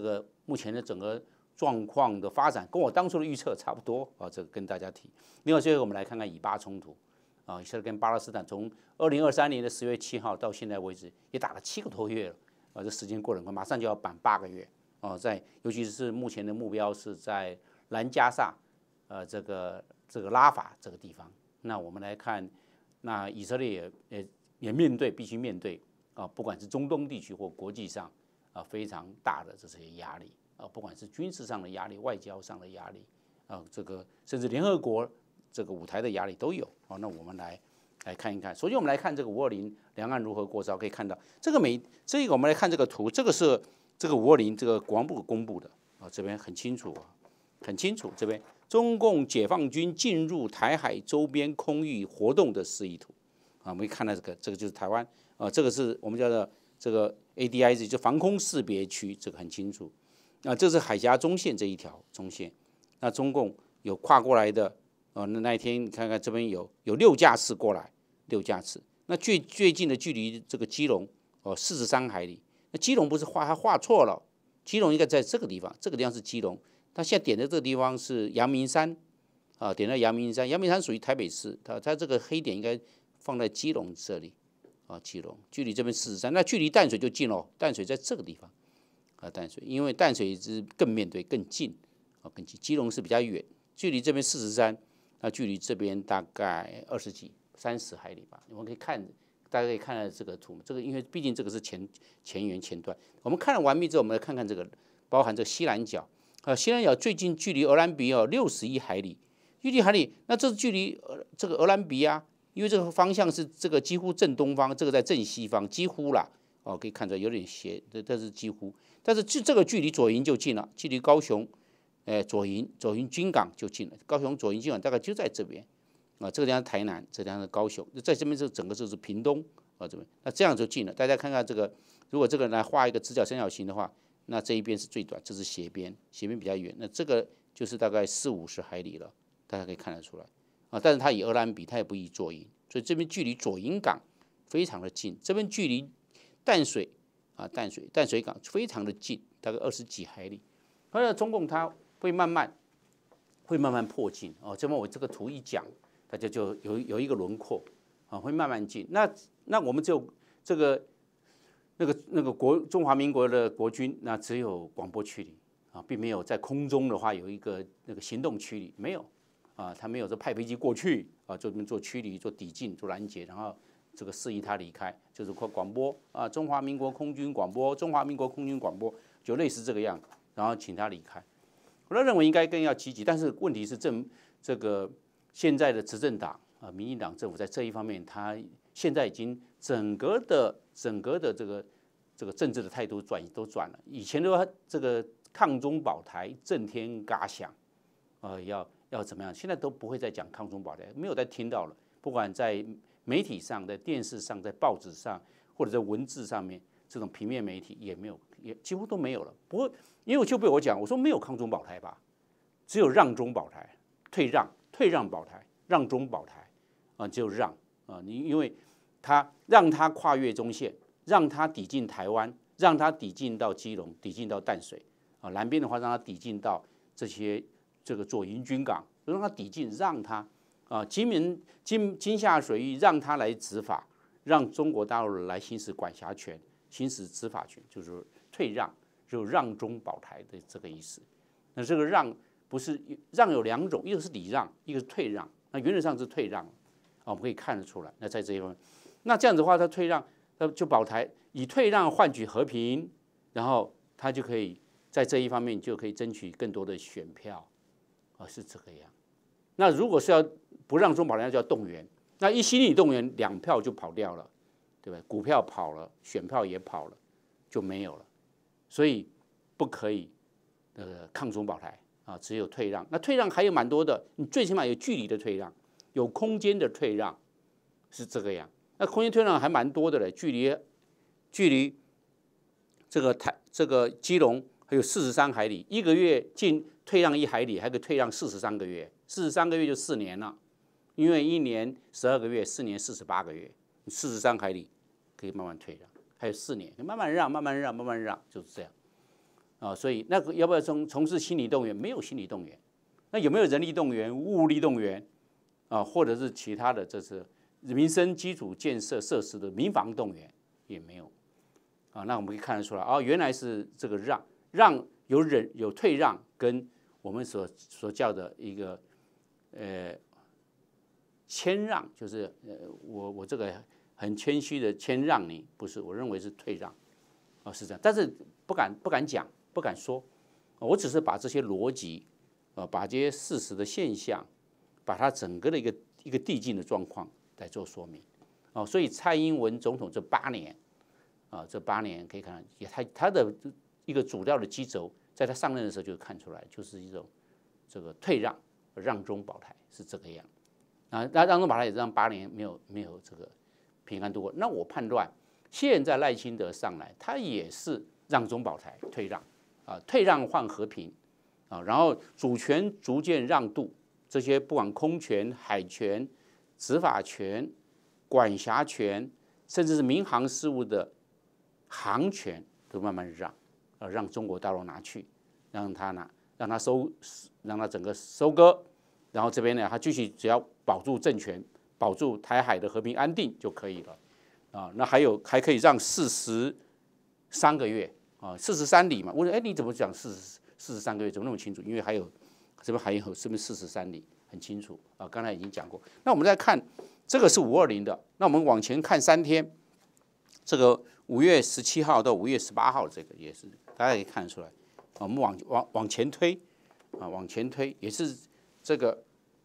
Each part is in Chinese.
这个目前的整个状况的发展，跟我当初的预测差不多啊。这个跟大家提。另外，最后我们来看看以巴冲突啊，以色列跟巴勒斯坦从二零二三年的十月七号到现在为止，也打了七个多月了啊，这时间过得很快，马上就要满八个月啊。在尤其是目前的目标是在南加萨，呃，这个这个拉法这个地方。那我们来看，那以色列也也也面对必须面对啊，不管是中东地区或国际上。非常大的这些压力啊，不管是军事上的压力、外交上的压力啊，这个甚至联合国这个舞台的压力都有啊。那我们来来看一看。首先，我们来看这个五二零两岸如何过招，可以看到这个美这个我们来看这个图，这个是这个五二零这个国防部公布的啊，这边很清楚啊，很清楚。这边，中共解放军进入台海周边空域活动的示意图啊，我们看到这个，这个就是台湾啊，这个是我们叫做。这个 A D I z 就防空识别区，这个很清楚。那这是海峡中线这一条中线。那中共有跨过来的，哦，那那一天你看看这边有有六架次过来，六架次。那最最近的距离这个基隆，哦，四十三海里。那基隆不是画，还画错了。基隆应该在这个地方，这个地方是基隆。他现在点的这个地方是阳明山，啊，点到阳明山，阳明山属于台北市，他他这个黑点应该放在基隆这里。啊，基隆距离这边四十三，那距离淡水就近喽。淡水在这个地方，啊，淡水，因为淡水是更面对更近，啊，更近。基隆是比较远，距离这边四十三，那距离这边大概二十几、三十海里吧。我们可以看，大家可以看到这个图，这个因为毕竟这个是前前缘前段。我们看了完毕之后，我们来看看这个，包含这个西南角，啊，西南角最近距离俄兰比哦六十一海里，距离海里，那这是距离呃这个俄兰比啊。因为这个方向是这个几乎正东方，这个在正西方几乎啦，哦，可以看出来有点斜，这这是几乎，但是距这个距离左营就近了，距离高雄，哎，左营左营军港就近了，高雄左营军港大概就在这边，啊，这个地方是台南，这个地方是高雄，在这边是整个就是屏东啊这边，那这样就近了，大家看看这个，如果这个来画一个直角三角形的话，那这一边是最短，这是斜边，斜边比较远，那这个就是大概四五十海里了，大家可以看得出来。啊，但是它以荷兰比，它也不易左营，所以这边距离左营港非常的近，这边距离淡水啊，淡水淡水港非常的近，大概二十几海里。后来中共他会慢慢会慢慢迫近哦，这么我这个图一讲，大家就有有一个轮廓啊，会慢慢进。那那我们只有这个那个那个国中华民国的国军，那只有广播区里啊，并没有在空中的话有一个那个行动区里没有。啊，他没有说派飞机过去啊，做做驱离、做抵近、做拦截，然后这个示意他离开，就是广播啊，中华民国空军广播，中华民国空军广播，就类似这个样，然后请他离开。我认为应该更要积极，但是问题是政这个现在的执政党啊，民进党政府在这一方面，他现在已经整个的整个的这个这个政治的态度转移都转了，以前的话这个抗中保台震天嘎响啊，要。要怎么样？现在都不会再讲抗中保台，没有再听到了。不管在媒体上、在电视上、在报纸上，或者在文字上面，这种平面媒体也没有，也几乎都没有了。不过，因为就被我讲，我说没有抗中保台吧，只有让中保台退让，退让保台，让中保台啊，只有让啊，你因为，他让他跨越中线，让他抵近台湾，让他抵近到基隆，抵近到淡水啊，南边的话，让他抵近到这些。这个做营军港，让他抵近，让他啊，金门金金厦水域，让他来执法，让中国大陆来行使管辖权，行使执法权，就是说退让，就让中保台的这个意思。那这个让不是让有两种，一个是礼让，一个是退让。那原则上是退让啊，我们可以看得出来。那在这一方，面，那这样子的话，他退让，他就保台，以退让换取和平，然后他就可以在这一方面就可以争取更多的选票。啊，是这个样，那如果是要不让中保台，就要动员，那一心理动员，两票就跑掉了，对不对？股票跑了，选票也跑了，就没有了，所以不可以呃抗中保台啊，只有退让。那退让还有蛮多的，你最起码有距离的退让，有空间的退让，是这个样。那空间退让还蛮多的嘞，距离距离这个台这个基隆还有四十三海里，一个月进。退让一海里，还可以退让四十三个月，四十三个月就四年了，因为一年十二个月，四年四十八个月，四十三海里可以慢慢退让，还有四年，慢慢让，慢慢让，慢慢让，就是这样啊。所以那个要不要从从事心理动员？没有心理动员，那有没有人力动员、物力动员啊？或者是其他的，这是民生基础建设设施的民防动员也没有啊。那我们可以看得出来啊，原来是这个让让有忍有退让跟。我们所所叫的一个，呃，谦让就是，呃，我我这个很谦虚的谦让你，不是，我认为是退让，哦是这样，但是不敢不敢讲，不敢说，我只是把这些逻辑，啊，把这些事实的现象，把它整个的一个一个递进的状况来做说明，哦所以蔡英文总统这八年，啊，这八年可以看到，也他他的一个主要的基轴。在他上任的时候就看出来，就是一种这个退让，让中保台是这个样。啊，那让中保台也让八年没有没有这个平安度过。那我判断，现在赖清德上来，他也是让中保台退让，啊，退让换和平，啊，然后主权逐渐让渡，这些不管空权、海权、执法权、管辖权，甚至是民航事务的航权都慢慢让，啊，让中国大陆拿去。让他拿，让他收，让他整个收割，然后这边呢，他继续只要保住政权，保住台海的和平安定就可以了。啊，那还有还可以让四十三个月啊，四十三里嘛。我说，哎，你怎么讲四十四十三个月？怎么那么清楚？因为还有这边还有什么四十三里很清楚啊？刚才已经讲过。那我们再看这个是五二零的，那我们往前看三天，这个五月十七号到五月十八号，这个也是，大家可以看出来。我们往往往前推，啊，往前推也是这个，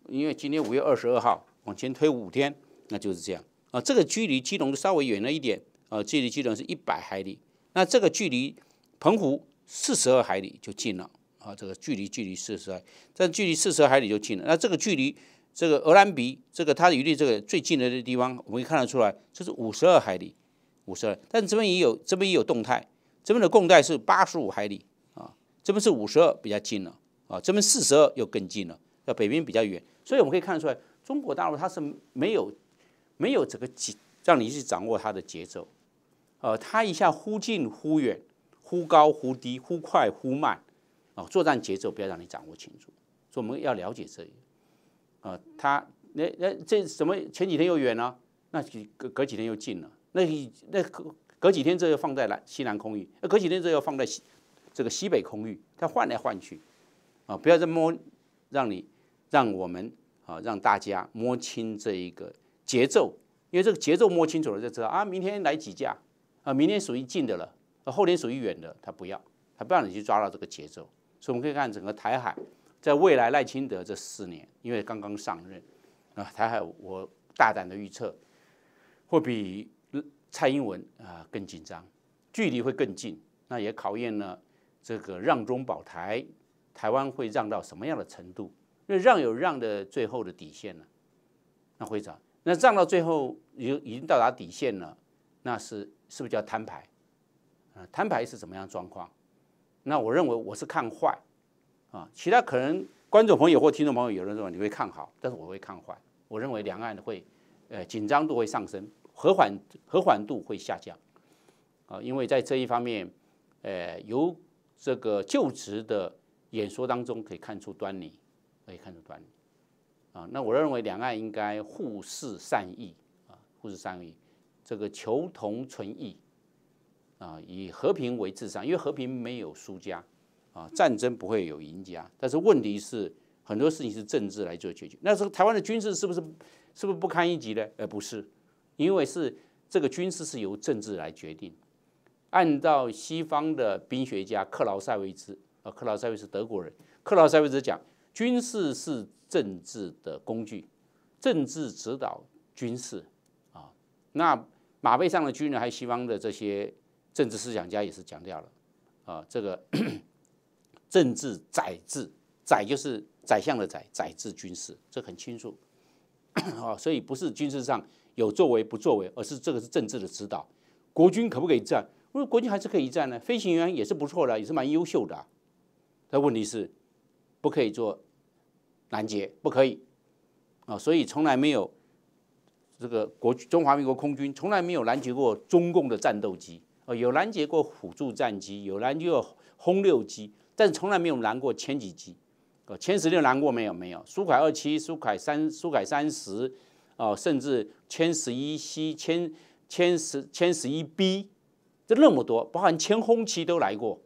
因为今天五月二十二号往前推五天，那就是这样。啊，这个距离基隆稍微远了一点，啊，距离基隆是一百海里。那这个距离澎湖四十二海里就近了，啊，这个距离距离四十二，但距离四十海里就近了。那这个距离这个俄兰比这个它与这个最近的这地方，我们可以看得出来，这是五十二海里，五十二。但这边也有这边也有动态，这边的共带是八十五海里。这边是五十二比较近了啊，这边四十二又更近了。那北边比较远，所以我们可以看得出来，中国大陆它是没有没有这个节，让你去掌握它的节奏。呃，它一下忽近忽远，忽高忽低，忽快忽慢啊，作战节奏不要让你掌握清楚。所以我们要了解这一，啊，它那那这什么？前几天又远了，那隔隔几天又近了，那那隔隔几天这又放在南西南空域，那隔几天这又放在西。这个西北空域，它换来换去，啊，不要再摸，让你，让我们啊，让大家摸清这一个节奏，因为这个节奏摸清楚了，就知道啊，明天来几架，啊，明天属于近的了，后天属于远的，他不要，他不让你去抓到这个节奏。所以我们可以看整个台海，在未来赖清德这四年，因为刚刚上任，啊，台海我大胆的预测，会比蔡英文啊更紧张，距离会更近，那也考验了。这个让中保台，台湾会让到什么样的程度？因让有让的最后的底线呢？那会怎那让到最后，已已经到达底线了，那是是不是叫摊牌？啊，摊牌是怎么样状况？那我认为我是看坏，啊，其他可能观众朋友或听众朋友有人认为你会看好，但是我会看坏。我认为两岸会，呃，紧张度会上升，和缓和缓度会下降，啊，因为在这一方面，呃，有。这个就职的演说当中可以看出端倪，可以看出端倪啊。那我认为两岸应该互视善意啊，互视善意，这个求同存异啊，以和平为至上。因为和平没有输家啊，战争不会有赢家。但是问题是很多事情是政治来做决那时候台湾的军事是不是是不是不堪一击呢？呃，不是，因为是这个军事是由政治来决定。按照西方的兵学家克劳塞维兹，啊，克劳塞维茨德国人，克劳塞维茨讲，军事是政治的工具，政治指导军事，啊，那马背上的军人，还有西方的这些政治思想家也是强调了，啊，这个 政治宰制，宰就是宰相的宰，宰制军事，这很清楚，啊，所以不是军事上有作为不作为，而是这个是政治的指导，国军可不可以这样？不过，国军还是可以一战呢，飞行员也是不错的，也是蛮优秀的。但问题是，不可以做拦截，不可以啊！所以从来没有这个国中华民国空军从来没有拦截过中共的战斗机。哦，有拦截过辅助战机，有拦截过轰六机，但是从来没有拦过歼几机。哦，歼十六拦过没有？没有。苏凯二七、苏凯三、苏凯三十，哦，甚至歼十一 C、歼歼十、歼十一 B。这那么多，包含前红旗都来过，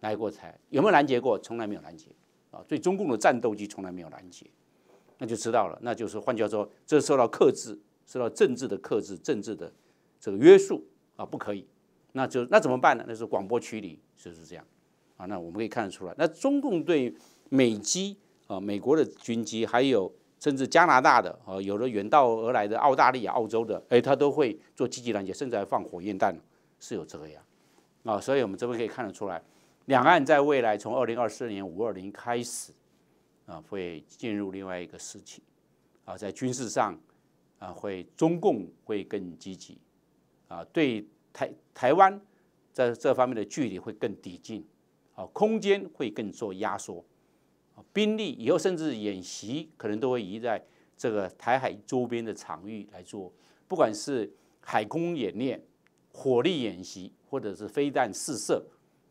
来过才有没有拦截过？从来没有拦截啊！所以中共的战斗机从来没有拦截，那就知道了。那就是换句话说，这受到克制，受到政治的克制，政治的这个约束啊，不可以。那就那怎么办呢？那是广播区里就是这样啊。那我们可以看得出来，那中共对美机啊，美国的军机，还有甚至加拿大的啊，有的远道而来的澳大利亚、澳洲的，哎，他都会做积极拦截，甚至还放火焰弹。是有这个样，啊，所以我们这边可以看得出来，两岸在未来从二零二四年五二零开始，啊，会进入另外一个时期，啊，在军事上，啊，会中共会更积极，啊，对台台湾在这方面的距离会更抵近，啊，空间会更做压缩，啊，兵力以后甚至演习可能都会移在这个台海周边的场域来做，不管是海空演练。火力演习或者是飞弹试射，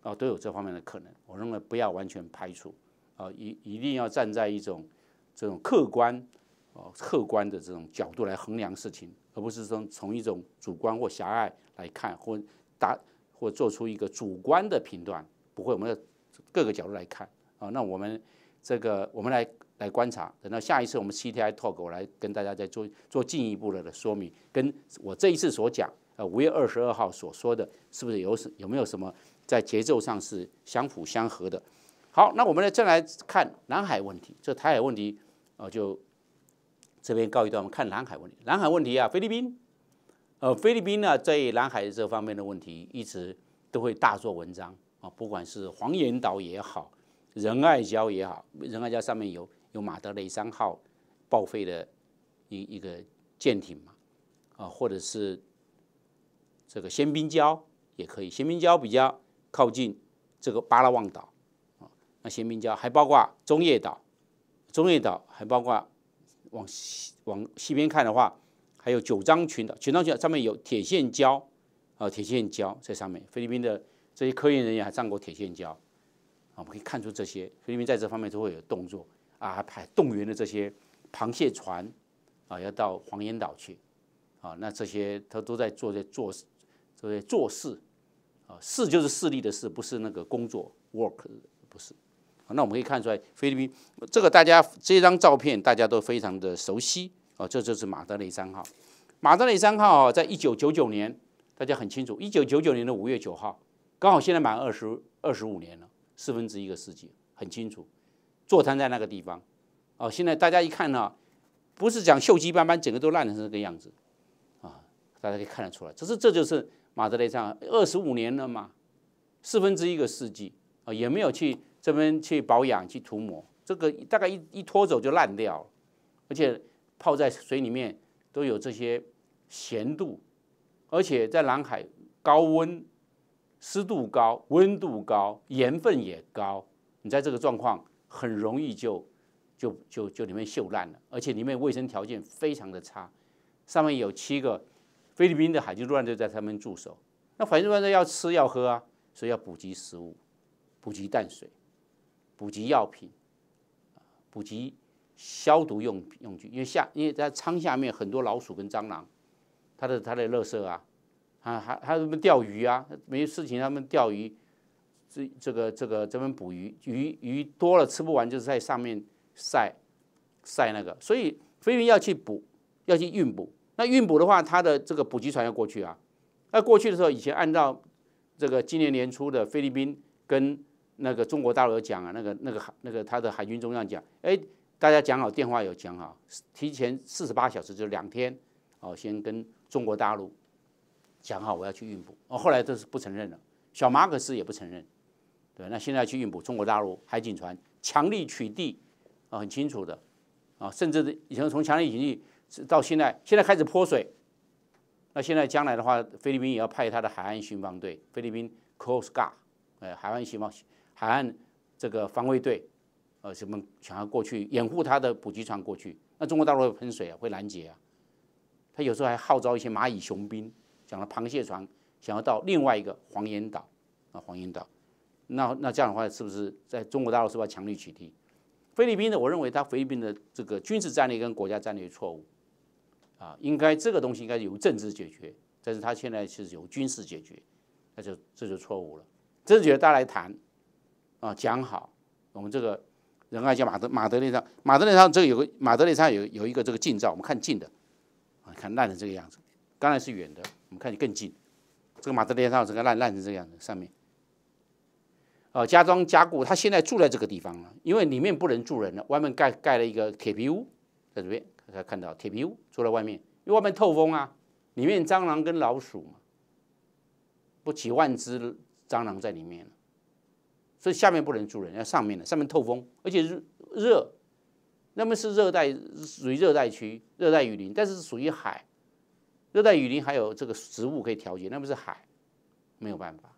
啊，都有这方面的可能。我认为不要完全排除，啊，一一定要站在一种这种客观，啊，客观的这种角度来衡量事情，而不是说从一种主观或狭隘来看，或打或做出一个主观的评断。不会，我们要各个角度来看，啊，那我们这个我们来来观察，等到下一次我们 CTI talk，我来跟大家再做做进一步的说明，跟我这一次所讲。呃，五月二十二号所说的是不是有什有没有什么在节奏上是相辅相合的？好，那我们呢再来看南海问题，这台海问题，呃，就这边告一段。我们看南海问题，南海问题啊，菲律宾，呃，菲律宾呢在南海这方面的问题一直都会大做文章啊，不管是黄岩岛也好，仁爱礁也好，仁爱礁上面有有马德雷三号报废的一一个舰艇嘛，啊，或者是。这个仙宾礁也可以，仙宾礁比较靠近这个巴拉望岛啊。那仙宾礁还包括中叶岛，中叶岛还包括往西往西边看的话，还有九章群岛。九章群岛上面有铁线礁啊，铁线礁在上面。菲律宾的这些科研人员还上过铁线礁啊，我们可以看出这些菲律宾在这方面都会有动作啊，还动员了这些螃蟹船啊，要到黄岩岛去啊。那这些他都在做在做。所对？做事，啊，事就是势力的事，不是那个工作 work，不是。啊，那我们可以看出来，菲律宾这个大家这张照片大家都非常的熟悉啊，这就是马德雷三号。马德雷三号啊，在一九九九年，大家很清楚，一九九九年的五月九号，刚好现在满二十二十五年了，四分之一个世纪，很清楚。座摊在那个地方，啊，现在大家一看呢，不是讲锈迹斑斑，整个都烂成这个样子，啊，大家可以看得出来，这是这就是。马德雷上二十五年了嘛，四分之一个世纪啊，也没有去这边去保养去涂抹，这个大概一一拖走就烂掉了，而且泡在水里面都有这些咸度，而且在南海高温、湿度高、温度高、盐分也高，你在这个状况很容易就就就就里面锈烂了，而且里面卫生条件非常的差，上面有七个。菲律宾的海军陆战队在他们驻守，那海军陆战队要吃要喝啊，所以要补给食物，补给淡水，补给药品，补给消毒用用具，因为下因为在舱下面很多老鼠跟蟑螂，它的它的垃圾啊，啊还还有什么钓鱼啊，没事情他们钓鱼，这这个这个这边捕鱼，鱼鱼多了吃不完，就是在上面晒晒那个，所以菲律宾要去补，要去运补。那运补的话，他的这个补给船要过去啊。那过去的时候，以前按照这个今年年初的菲律宾跟那个中国大陆讲啊，那个那个海那个他的海军中将讲，哎，大家讲好电话有讲好，提前四十八小时就两天，哦，先跟中国大陆讲好我要去运补。哦，后来都是不承认了，小马克斯也不承认，对那现在去运补，中国大陆海警船强力取缔，啊，很清楚的，啊，甚至以前从强力取缔。到现在，现在开始泼水，那现在将来的话，菲律宾也要派他的海岸巡防队，菲律宾 Coast Guard，呃，海岸巡防、海岸这个防卫队，呃，什么想要过去掩护他的补给船过去？那中国大陆喷水啊，会拦截啊。他有时候还号召一些蚂蚁雄兵，讲了螃蟹船想要到另外一个黄岩岛，啊，黄岩岛，那那这样的话，是不是在中国大陆是要强力取缔？菲律宾呢，我认为他菲律宾的这个军事战略跟国家战略错误。啊，应该这个东西应该由政治解决，但是他现在是由军事解决，那就这就错误了。政治解决大家来谈，啊，讲好。我们这个，仁爱叫马德马德里上马德里上这个有个马德里上有有一个这个近照，我们看近的，啊，看烂成这个样子。刚才是远的，我们看就更近。这个马德里上这个烂烂成这个样子上面，啊，加装加固，他现在住在这个地方了，因为里面不能住人了，外面盖盖了一个铁皮屋在这边。家看到铁皮屋住在外面，因为外面透风啊，里面蟑螂跟老鼠嘛，不几万只蟑螂在里面所以下面不能住人，要上面的，上面透风，而且热，那么是热带，属于热带区，热带雨林，但是属于海，热带雨林还有这个植物可以调节，那么是海，没有办法。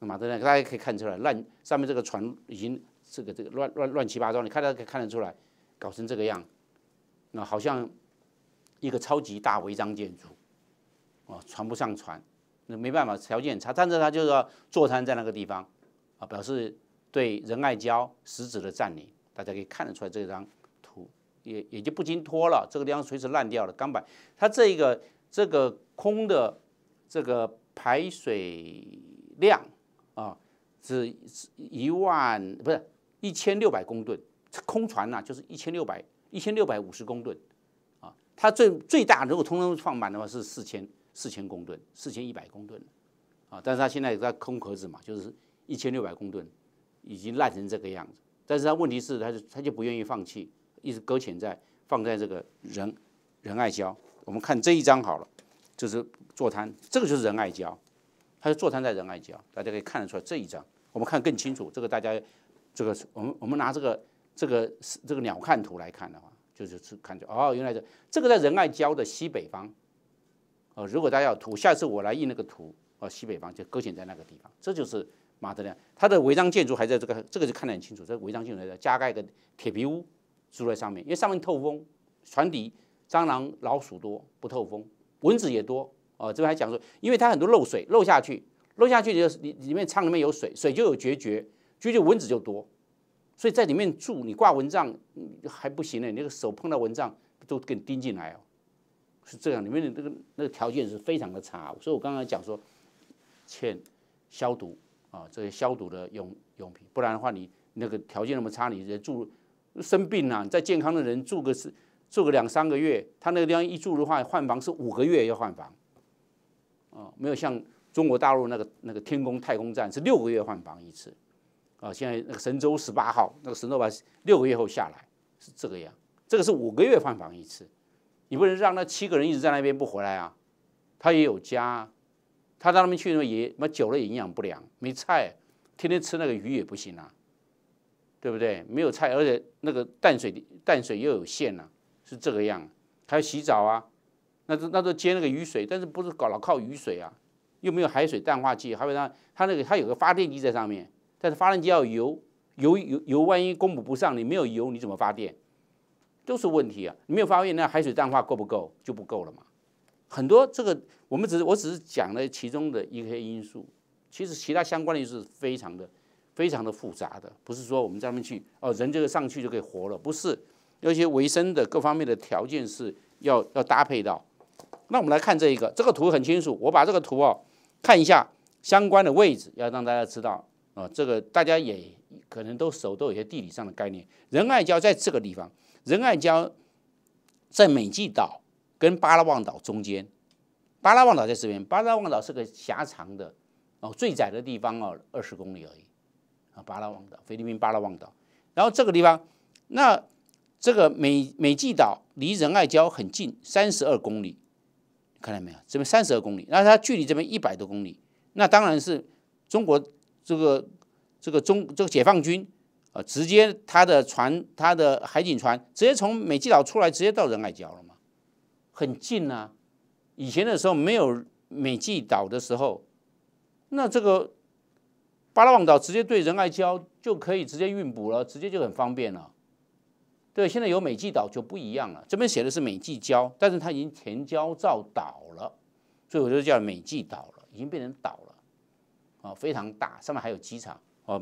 那么大家大家可以看出来，烂上面这个船已经这个这个乱乱乱七八糟，你看到可以看得出来，搞成这个样。那好像一个超级大违章建筑，啊，船不上船，那没办法，条件差，但是他就是要坐滩在那个地方，啊，表示对仁爱礁实质的占领。大家可以看得出来，这张图也也就不经拖了，这个地方随时烂掉了钢板。它这一个这个空的这个排水量啊，是一万不是一千六百公吨，空船呐就是一千六百。一千六百五十公吨，啊，它最最大如果通通放满的话是四千四千公吨，四千一百公吨，啊，但是它现在在空壳子嘛，就是一千六百公吨，已经烂成这个样子。但是它问题是它就它就不愿意放弃，一直搁浅在放在这个仁仁爱礁。我们看这一张好了，就是坐滩，这个就是仁爱礁，它就坐滩在仁爱礁。大家可以看得出来这一张，我们看更清楚，这个大家，这个我们我们拿这个。这个是这个鸟瞰图来看的话，就是是看出哦，原来是这个在仁爱礁的西北方。哦，如果大家有图，下次我来印那个图，哦，西北方就搁浅在那个地方。这就是马德良，它的违章建筑还在这个，这个就看得很清楚。这个违章建筑在加盖一个铁皮屋，住在上面，因为上面透风，传底蟑螂、老鼠多，不透风蚊子也多。哦，这边还讲说，因为它很多漏水，漏下去，漏下去，就就里里面舱里面有水，水就有决绝决绝蚊子就多。所以在里面住，你挂蚊帐还不行呢，你那个手碰到蚊帐都给你叮进来哦，是这样，里面的那个那个条件是非常的差，所以我刚刚讲说，欠消毒啊，这些消毒的用用品，不然的话你那个条件那么差，你住生病了，在健康的人住个是住个两三个月，他那个地方一住的话，换房是五个月要换房，啊，没有像中国大陆那个那个天宫太空站是六个月换房一次。啊，现在那个神舟十八号，那个神舟八，六个月后下来是这个样，这个是五个月换房一次，你不能让那七个人一直在那边不回来啊，他也有家，他让他们去那么也那久了也营养不良，没菜，天天吃那个鱼也不行啊，对不对？没有菜，而且那个淡水淡水又有限啊，是这个样，还要洗澡啊，那都那都接那个雨水，但是不是搞老靠雨水啊，又没有海水淡化剂，还有他他那个他有个发电机在上面。但是发动机要油，油油油，万一供补不上，你没有油，你怎么发电？都是问题啊！你没有发电，那海水淡化够不够？就不够了嘛。很多这个，我们只是我只是讲了其中的一些因素，其实其他相关的因素非常的、非常的复杂的，不是说我们上面去哦，人这个上去就可以活了，不是，有些维生的各方面的条件是要要搭配到。那我们来看这一个，这个图很清楚，我把这个图哦看一下相关的位置，要让大家知道。啊，这个大家也可能都熟，都有些地理上的概念。仁爱礁在这个地方，仁爱礁在美济岛跟巴拉望岛中间。巴拉望岛在这边，巴拉望岛是个狭长的，哦，最窄的地方哦，二十公里而已。啊，巴拉望岛，菲律宾巴拉望岛。然后这个地方，那这个美美济岛离仁爱礁很近，三十二公里，看到没有？这边三十二公里，那它距离这边一百多公里，那当然是中国。这个这个中这个解放军啊，直接他的船，他的海警船直接从美济岛出来，直接到仁爱礁了嘛？很近啊！以前的时候没有美济岛的时候，那这个巴拉望岛直接对仁爱礁就可以直接运补了，直接就很方便了。对，现在有美济岛就不一样了。这边写的是美济礁，但是它已经填礁造岛了，所以我就叫美济岛了，已经变成岛了。啊，非常大，上面还有机场啊！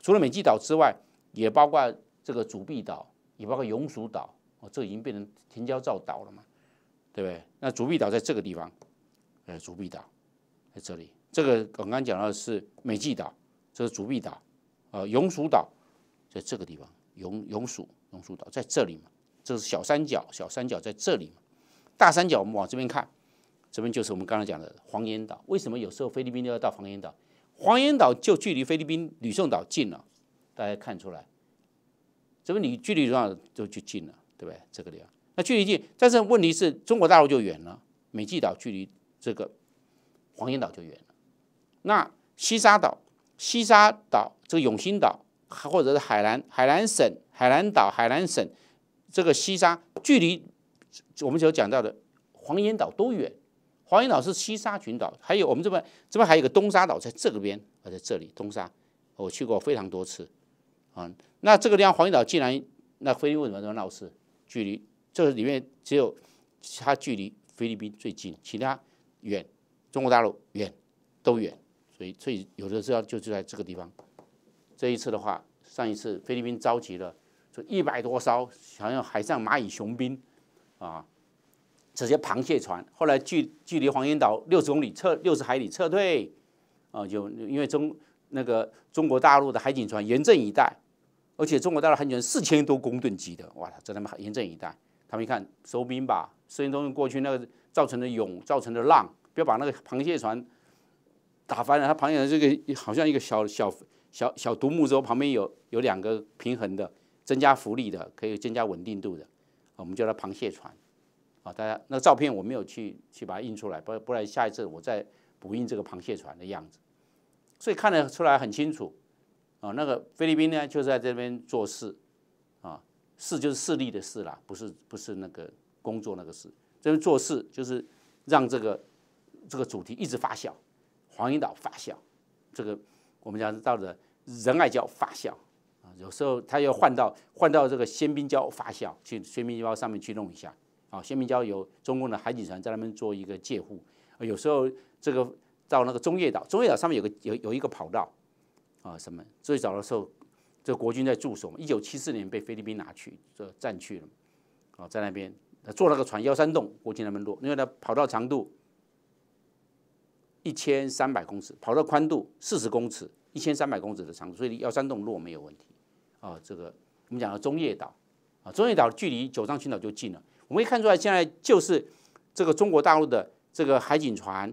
除了美济岛之外，也包括这个渚碧岛，也包括永暑岛哦，这已经变成天礁造岛了嘛，对不对？那渚碧岛在这个地方，呃，渚碧岛在这里。这个我刚刚讲到的是美济岛，这是渚碧岛，呃，永暑岛在这个地方，永永暑永暑岛在这里嘛。这是小三角，小三角在这里嘛。大三角我们往这边看，这边就是我们刚才讲的黄岩岛。为什么有时候菲律宾都要到黄岩岛？黄岩岛就距离菲律宾吕宋岛近了，大家看出来，这不你距离多少就就近了，对不对？这个地方，那距离近，但是问题是中国大陆就远了，美济岛距离这个黄岩岛就远了。那西沙岛、西沙岛这个永兴岛，或者是海南海南省海南岛海南省这个西沙，距离我们所讲到的黄岩岛都远。黄岩岛是西沙群岛，还有我们这边这边还有个东沙岛，在这个边啊，在这里东沙，我去过非常多次，啊，那这个地方黄岩岛既然那菲律宾为什么闹事？距离这里面只有它距离菲律宾最近，其他远，中国大陆远都远，所以所以有的时候就就在这个地方，这一次的话，上一次菲律宾召集了就一百多艘，好像海上蚂蚁雄兵，啊。这些螃蟹船，后来距距离黄岩岛六十公里撤六十海里撤退，啊，就因为中那个中国大陆的海警船严阵以待，而且中国大陆海警船四千多公吨级的，哇这他妈严阵以待，他们一看收兵吧，这些东西过去那个造成的涌造成的浪，不要把那个螃蟹船打翻了，它螃蟹船这个好像一个小小小小独木舟，旁边有有两个平衡的，增加浮力的，可以增加稳定度的，我们叫它螃蟹船。啊，大家那个照片我没有去去把它印出来，不不然下一次我再补印这个螃蟹船的样子，所以看得出来很清楚。啊，那个菲律宾呢就在这边做事，啊，事就是势力的事啦，不是不是那个工作那个事，这边做事就是让这个这个主题一直发酵，黄岩岛发酵，这个我们讲到的仁爱礁发酵，啊，有时候它要换到换到这个仙宾礁发酵，去鲜母礁上面去弄一下。啊，仙民礁有中共的海警船在那边做一个借护。啊，有时候这个到那个中业岛，中业岛上面有个有有一个跑道，啊，什么最早的时候，这国军在驻守。一九七四年被菲律宾拿去，这占去了。啊，在那边坐那个船幺三洞，国军那边落，因为它跑道长度一千三百公尺，跑道宽度四十公尺，一千三百公尺的长度，所以幺三洞落没有问题。啊，这个我们讲到中业岛，啊，中业岛距离九章群岛就近了。我们可以看出来，现在就是这个中国大陆的这个海警船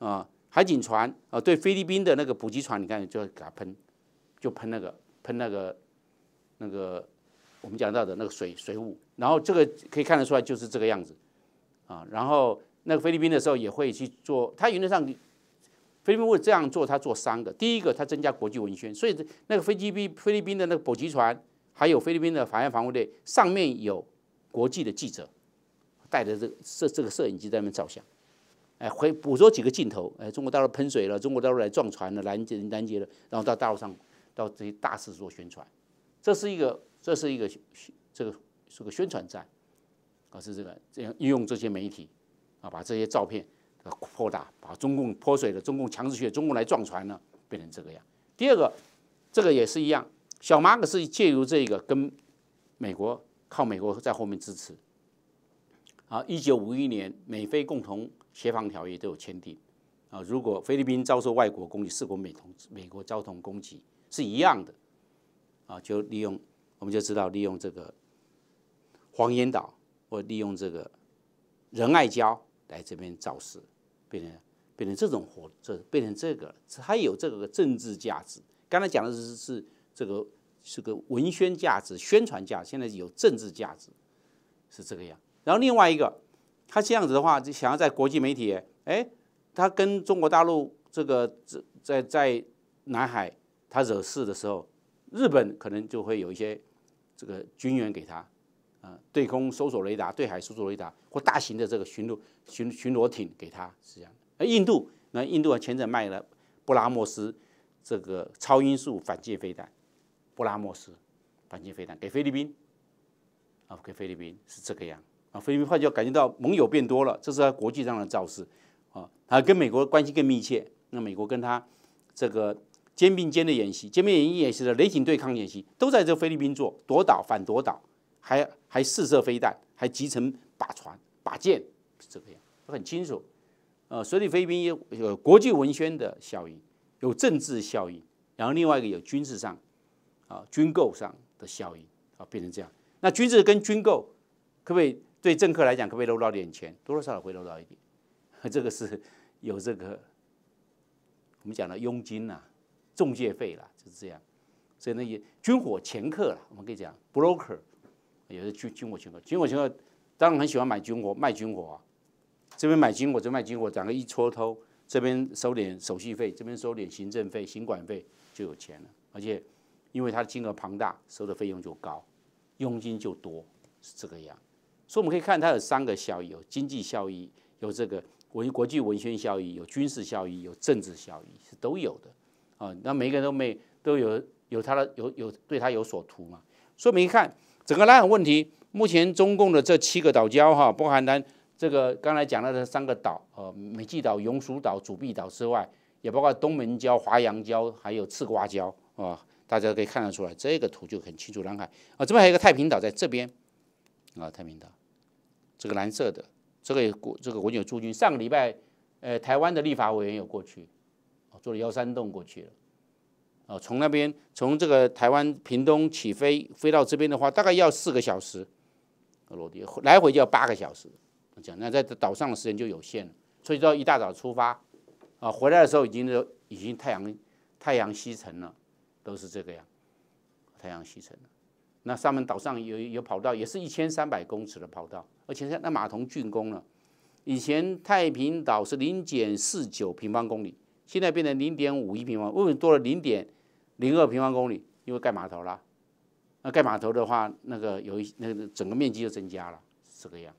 啊，海警船啊，对菲律宾的那个补给船，你看就给它喷，就喷那个喷那个那个我们讲到的那个水水雾。然后这个可以看得出来就是这个样子啊。然后那个菲律宾的时候也会去做，它原则上菲律宾会这样做，它做三个：第一个，它增加国际文宣，所以那个菲律宾菲律宾的那个补给船，还有菲律宾的法院防卫队上面有国际的记者。带着这摄这个摄影机在那边照相，哎，会捕捉几个镜头。哎，中国大陆喷水了，中国大陆来撞船了，拦截拦截了，然后到大陆上，到这些大事做宣传。这是一个，这是一个，这个是个宣传战，啊，是这个这样运用这些媒体，啊，把这些照片扩大，把中共泼水了，中共强制学，中共来撞船了，变成这个样。第二个，这个也是一样，小马可是借由这个跟美国靠美国在后面支持。啊，一九五一年美菲共同协防条约都有签订。啊，如果菲律宾遭受外国攻击，四国美同美国遭同攻击是一样的。啊，就利用我们就知道利用这个黄岩岛或利用这个仁爱礁来这边造势，变成变成这种活，这变成这个它有这个政治价值。刚才讲的是是这个是个文宣价值、宣传价，现在有政治价值，是这个样。然后另外一个，他这样子的话，就想要在国际媒体，哎，他跟中国大陆这个在在在南海他惹事的时候，日本可能就会有一些这个军援给他，啊，对空搜索雷达、对海搜索雷达或大型的这个巡逻巡巡逻艇给他是这样的。而印度那印度啊，前阵卖了布拉莫斯这个超音速反舰飞弹，布拉莫斯反舰飞弹给菲律宾，啊，给菲律宾是这个样。菲律宾就感觉到盟友变多了，这是国际上的造势啊，他跟美国关系更密切。那美国跟他这个肩并肩的演习，肩并肩演习的雷霆对抗演习，都在这菲律宾做夺岛、反夺岛，还还试射飞弹，还集成靶船、靶舰，这个样？很清楚。呃，所以菲律宾有国际文宣的效应，有政治效应，然后另外一个有军事上啊军购上的效应啊，变成这样。那军事跟军购可不可以？对政客来讲，可不可以捞到点钱？多多少少会捞到一点，这个是有这个我们讲的佣金呐、中介费啦，就是这样。所以那些军火掮客啦，我们可以讲 broker，也是军军火掮客，军火掮客当然很喜欢买军火、卖军火，啊。这边买军火，这卖军火，两个一撮偷，这边收点手续费，这边收点行政费、行管费就有钱了。而且因为它的金额庞大，收的费用就高，佣金就多，是这个样。所以我们可以看它有三个效益，有经济效益，有这个文国际文宣效益，有军事效益，有政治效益是都有的，啊，那每一个都没都有有他的有有对他有所图嘛。所以我们一看整个南海问题，目前中共的这七个岛礁哈，不含南这个刚才讲到的三个岛，呃，美济岛、永暑岛、渚碧岛之外，也包括东门礁、华阳礁，还有赤瓜礁，啊，大家可以看得出来，这个图就很清楚南海啊，这边还有一个太平岛在这边。啊，太平岛，这个蓝色的，这个国这个国有驻军。上个礼拜，呃，台湾的立法委员有过去，哦，坐了幺三栋过去了。哦，从那边从这个台湾屏东起飞，飞到这边的话，大概要四个小时落地，来回就要八个小时。这样，那在岛上的时间就有限了，所以到一大早出发，啊，回来的时候已经已经太阳太阳西沉了，都是这个样，太阳西沉了。那上门岛上有有跑道，也是一千三百公尺的跑道，而且那那码头竣工了。以前太平岛是零点四九平方公里，现在变成零点五一平方，为什么多了零点零二平方公里？因为盖码头啦。那盖码头的话，那个有一那个整个面积就增加了这个样。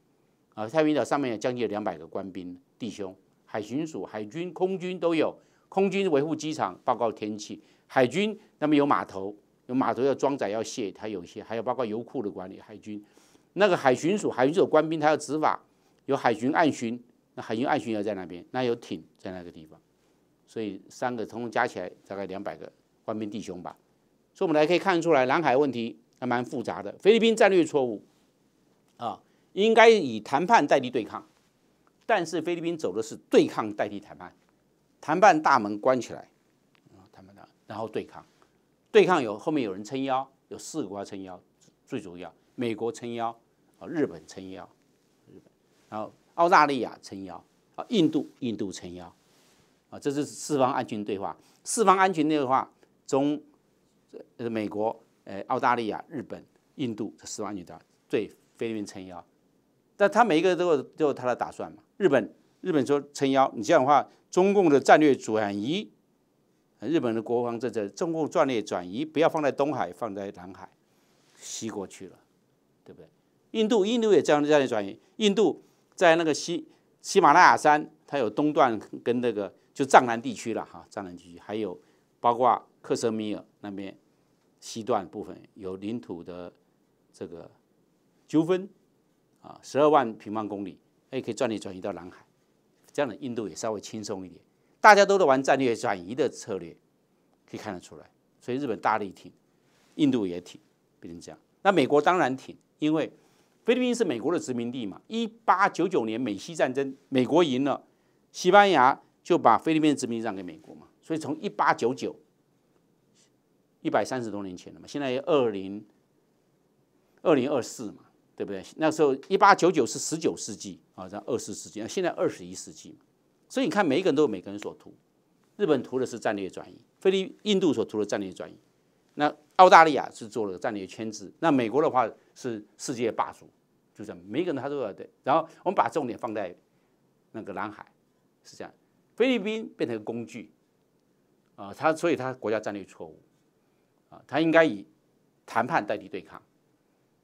啊，太平岛上面有将近两百个官兵弟兄，海巡署、海军、空军都有。空军维护机场，报告天气；海军那么有码头。有码头要装载、要卸，它有一些，还有包括油库的管理。海军那个海巡署、海巡署官兵，他要执法。有海巡暗巡，那海巡暗巡要在那边，那有艇在那个地方。所以三个总共加起来大概两百个官兵弟兄吧。所以我们来可以看出来，南海问题还蛮复杂的。菲律宾战略错误啊，应该以谈判代替对抗，但是菲律宾走的是对抗代替谈判，谈判大门关起来啊，谈判大，然后对抗。对抗有后面有人撑腰，有四个国家撑腰，最主要，美国撑腰，啊，日本撑腰，日本，然后澳大利亚撑腰，啊，印度印度撑腰，啊，这是四方安全对话。四方安全对话中，呃，美国、呃，澳大利亚、日本、印度这四方国家对菲律宾撑腰，但他每一个都有都有他的打算嘛。日本日本说撑腰，你这样的话，中共的战略转移。日本的国防政策，中共战略转移不要放在东海，放在南海，西过去了，对不对？印度，印度也这样战略转移。印度在那个西喜马拉雅山，它有东段跟那个就藏南地区了哈，藏南地区还有包括克什米尔那边西段部分有领土的这个纠纷啊，十二万平方公里，哎，可以战略转移到南海，这样的印度也稍微轻松一点。大家都在玩战略转移的策略，可以看得出来。所以日本大力挺，印度也挺，变成这样。那美国当然挺，因为菲律宾是美国的殖民地嘛。一八九九年美西战争，美国赢了，西班牙就把菲律宾殖民让给美国嘛。所以从一八九九，一百三十多年前了嘛。现在二零二零二四嘛，对不对？那时候一八九九是十九世纪啊，在二十世纪，现在二十一世纪。所以你看，每一个人都有每个人所图。日本图的是战略转移，菲律宾、印度所图的战略转移。那澳大利亚是做了战略牵制。那美国的话是世界霸主，就这样。每一个人他都要对。然后我们把重点放在那个南海，是这样。菲律宾变成工具啊，他所以他国家战略错误啊，他应该以谈判代替对抗，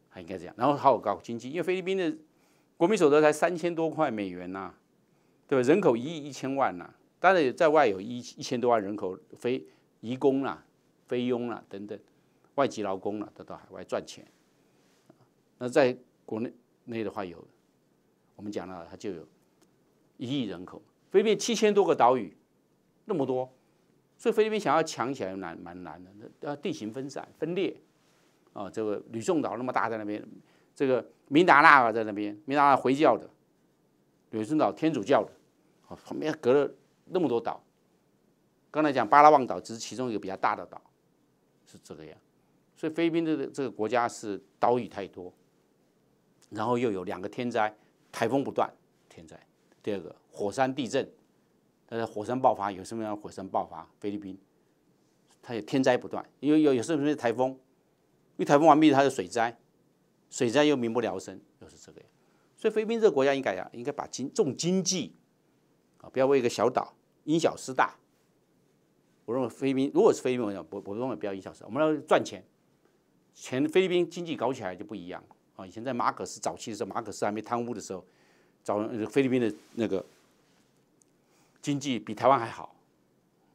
他应该这样。然后好有搞经济，因为菲律宾的国民所得才三千多块美元呐。对吧？人口一亿一千万呐，当然在外有一一千多万人口，非移工啦，非佣啦等等，外籍劳工啦都到海外赚钱。那在国内内的话有，我们讲了，它就有，一亿人口，菲律宾七千多个岛屿，那么多，所以菲律宾想要强起来难蛮难的。那要地形分散分裂，啊，这个吕宋岛那么大在那边，这个明达纳在那边，明达纳回教的。吕宋岛天主教的，旁边隔了那么多岛。刚才讲巴拉望岛只是其中一个比较大的岛，是这个样。所以菲律宾这个这个国家是岛屿太多，然后又有两个天灾，台风不断，天灾；第二个火山地震，呃，火山爆发有什么样的火山爆发？菲律宾，它也天灾不断，因为有有时候是台风，因为台风完毕它是水灾，水灾又民不聊生，又是这个样。所以菲律宾这个国家应该呀，应该把经重经济啊，不要为一个小岛因小失大。我认为菲律宾如果是菲律宾，我我我认为不要因小失，我们要赚钱，钱菲律宾经济搞起来就不一样啊。以前在马可斯早期的时候，马可斯还没贪污的时候，早菲律宾的那个经济比台湾还好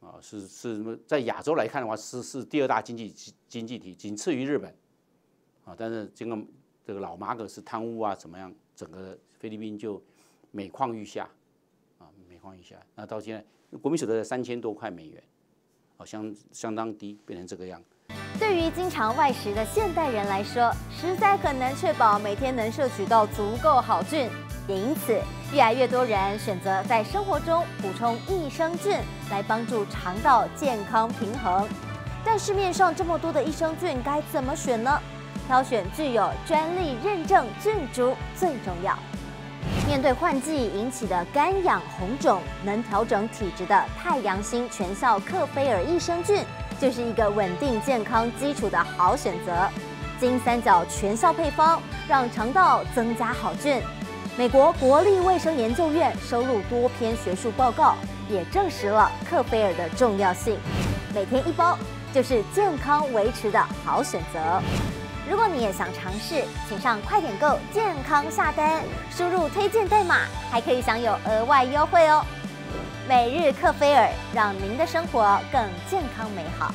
啊，是是，在亚洲来看的话，是是第二大经济经济体，仅次于日本啊。但是经过这个老马可思贪污啊，怎么样？整个菲律宾就每况愈下，啊，每况愈下。那到现在国民所得三千多块美元，啊，相相当低，变成这个样。对于经常外食的现代人来说，实在很难确保每天能摄取到足够好菌，也因此，越来越多人选择在生活中补充益生菌，来帮助肠道健康平衡。但市面上这么多的益生菌，该怎么选呢？挑选具有专利认证菌株最重要。面对换季引起的干痒红肿，能调整体质的太阳星全效克菲尔益生菌就是一个稳定健康基础的好选择。金三角全效配方让肠道增加好菌。美国国立卫生研究院收录多篇学术报告，也证实了克菲尔的重要性。每天一包，就是健康维持的好选择。如果你也想尝试，请上快点购健康下单，输入推荐代码，还可以享有额外优惠哦。每日克菲尔，让您的生活更健康美好。